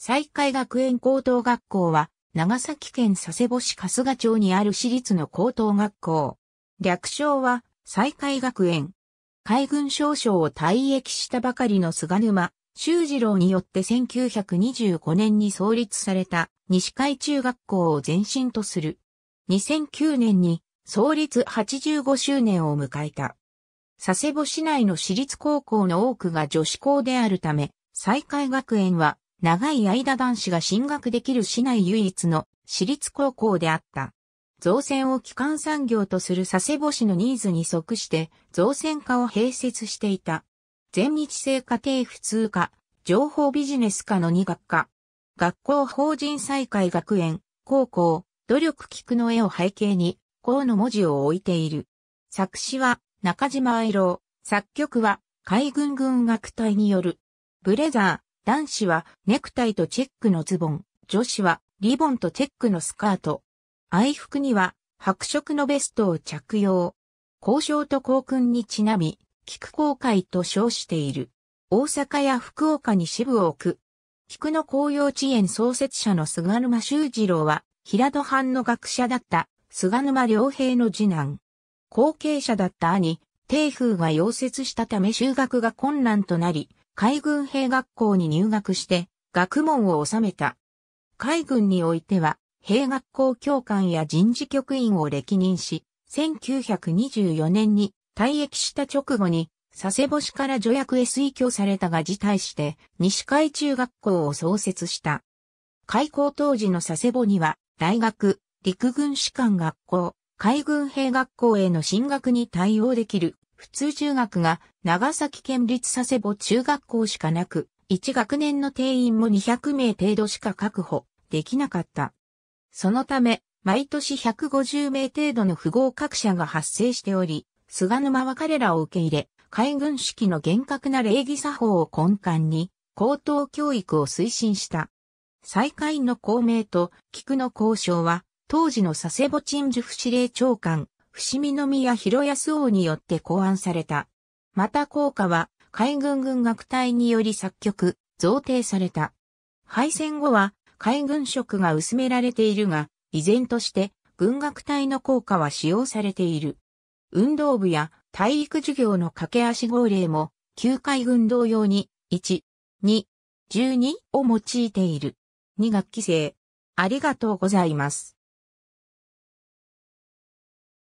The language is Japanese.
西海学園高等学校は、長崎県佐世保市春日町にある私立の高等学校。略称は、西海学園。海軍少将を退役したばかりの菅沼修二郎によって1925年に創立された西海中学校を前身とする。2009年に創立85周年を迎えた。佐世保市内の私立高校の多くが女子校であるため、西海学園は長い間男子が進学できる市内唯一の私立高校であった。造船を基幹産業とする佐世保市のニーズに即して造船科を併設していた。全日制家庭普通科、情報ビジネス科の2学科。学校法人再開学園、高校、努力菊の絵を背景に、校の文字を置いている。作詞は中島愛郎、作曲は海軍軍楽隊による。ブレザー、男子はネクタイとチェックのズボン、女子はリボンとチェックのスカート。愛服には白色のベストを着用。交渉と校訓にちなみ、菊公会と称している。大阪や福岡に支部を置く。菊の公葉地園創設者の菅沼修二郎は、平戸藩の学者だった菅沼良平の次男。後継者だった兄、帝風が溶接したため修学が困難となり、海軍兵学校に入学して学問を収めた。海軍においては、兵学校教官や人事局員を歴任し、1924年に退役した直後に、佐世保市から助役へ推挙されたが辞退して、西海中学校を創設した。開校当時の佐世保には、大学、陸軍士官学校、海軍兵学校への進学に対応できる普通中学が長崎県立佐世保中学校しかなく、1学年の定員も200名程度しか確保できなかった。そのため、毎年150名程度の不合格者が発生しており、菅沼は彼らを受け入れ、海軍式の厳格な礼儀作法を根幹に、高等教育を推進した。最下位の公明と菊の交渉は、当時の佐世保鎮守府司令長官、伏見宮広安王によって考案された。また効果は海軍軍楽隊により作曲、贈呈された。敗戦後は海軍職が薄められているが、依然として軍楽隊の効果は使用されている。運動部や体育授業の掛け足号令も、旧海軍同様に、1、2、12を用いている。2学期生。ありがとうございます。